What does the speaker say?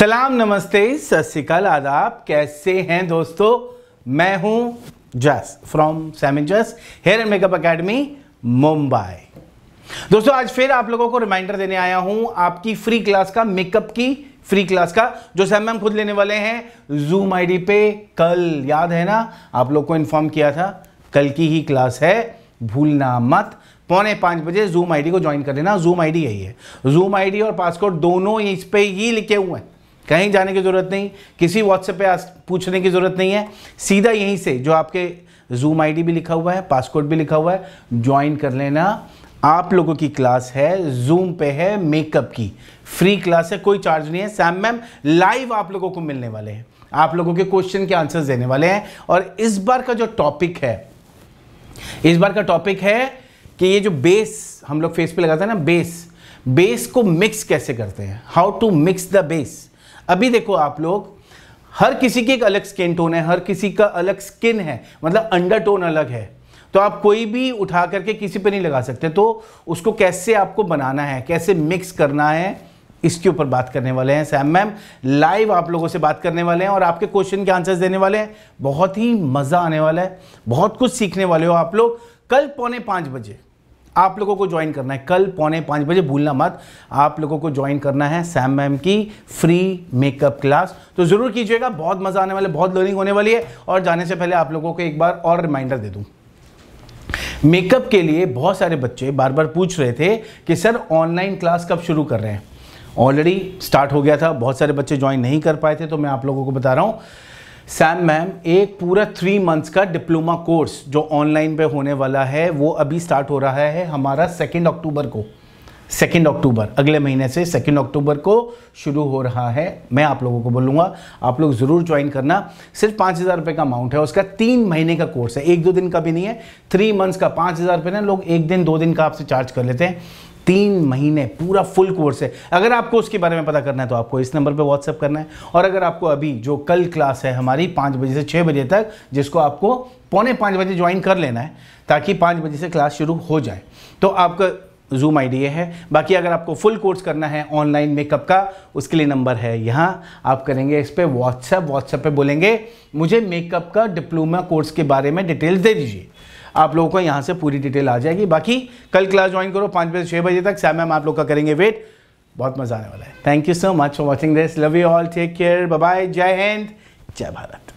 सलाम नमस्ते सत आदाब कैसे हैं दोस्तों मैं हूं जस फ्रॉम सैमिन जस hair and makeup academy Mumbai दोस्तों आज फिर आप लोगों को रिमाइंडर देने आया हूं आपकी फ्री क्लास का मेकअप की फ्री क्लास का जो सैम मैम खुद लेने वाले हैं जूम आईडी पे कल याद है ना आप लोग को इन्फॉर्म किया था कल की ही क्लास है भूलना मत पौने पाँच बजे जूम आईडी को ज्वाइन कर लेना जूम आईडी यही है जूम आईडी और पासपोर्ट दोनों इस पे ही लिखे हुए हैं कहीं जाने की ज़रूरत नहीं किसी व्हाट्सएप पे पूछने की ज़रूरत नहीं है सीधा यहीं से जो आपके जूम आईडी भी लिखा हुआ है पासकोड भी लिखा हुआ है ज्वाइन कर लेना आप लोगों की क्लास है जूम पे है मेकअप की फ्री क्लास है कोई चार्ज नहीं है सैम मैम लाइव आप लोगों को मिलने वाले हैं आप लोगों के क्वेश्चन के आंसर देने वाले हैं और इस बार का जो टॉपिक है इस बार का टॉपिक है कि ये जो बेस हम लोग फेस पे लगाते हैं ना बेस बेस को मिक्स कैसे करते हैं how to mix the base अभी देखो आप लोग हर किसी की एक अलग स्किन टोन है हर किसी का अलग स्किन है मतलब अंडर टोन अलग है तो आप कोई भी उठा करके किसी पे नहीं लगा सकते तो उसको कैसे आपको बनाना है कैसे मिक्स करना है इसके ऊपर बात करने वाले हैं सैम मैम लाइव आप लोगों से बात करने वाले हैं और आपके क्वेश्चन के आंसर्स देने वाले हैं बहुत ही मज़ा आने वाला है बहुत कुछ सीखने वाले हो आप लोग कल पौने पाँच बजे आप लोगों को ज्वाइन करना है कल पौने पाँच बजे भूलना मत आप लोगों को ज्वाइन करना है सैम मैम की फ्री मेकअप क्लास तो ज़रूर कीजिएगा बहुत मज़ा आने वाले बहुत लर्निंग होने वाली है और जाने से पहले आप लोगों को एक बार और रिमाइंडर दे दूँ मेकअप के लिए बहुत सारे बच्चे बार बार पूछ रहे थे कि सर ऑनलाइन क्लास कब शुरू कर रहे हैं ऑलरेडी स्टार्ट हो गया था बहुत सारे बच्चे ज्वाइन नहीं कर पाए थे तो मैं आप लोगों को बता रहा हूँ सैम मैम एक पूरा थ्री मंथ्स का डिप्लोमा कोर्स जो ऑनलाइन पे होने वाला है वो अभी स्टार्ट हो रहा है हमारा सेकेंड अक्टूबर को सेकेंड अक्टूबर अगले महीने से सेकेंड अक्टूबर को शुरू हो रहा है मैं आप लोगों को बोलूँगा आप लोग ज़रूर ज्वाइन करना सिर्फ पाँच हज़ार रुपये का अमाउंट है उसका तीन महीने का कोर्स है एक दो दिन का भी नहीं है थ्री मंथ्स का पाँच हज़ार रुपये ना लोग एक दिन दो दिन का आपसे चार्ज कर लेते हैं तीन महीने पूरा फुल कोर्स है अगर आपको उसके बारे में पता करना है तो आपको इस नंबर पर व्हाट्सअप करना है और अगर आपको अभी जो कल क्लास है हमारी पाँच बजे से छः बजे तक जिसको आपको पौने पाँच बजे ज्वाइन कर लेना है ताकि पाँच बजे से क्लास शुरू हो जाए तो आपका जूम आई है बाकी अगर आपको फुल कोर्स करना है ऑनलाइन मेकअप का उसके लिए नंबर है यहाँ आप करेंगे इस पर व्हाट्सएप व्हाट्सएप पर बोलेंगे मुझे मेकअप का डिप्लोमा कोर्स के बारे में डिटेल्स दे दीजिए आप लोगों को यहाँ से पूरी डिटेल आ जाएगी बाकी कल क्लास ज्वाइन करो पाँच बजे छः बजे तक सैम मैम आप लोग का करेंगे वेट बहुत मज़ा आने वाला है thank you so much for watching this love you all take care bye जय हिंद जय भारत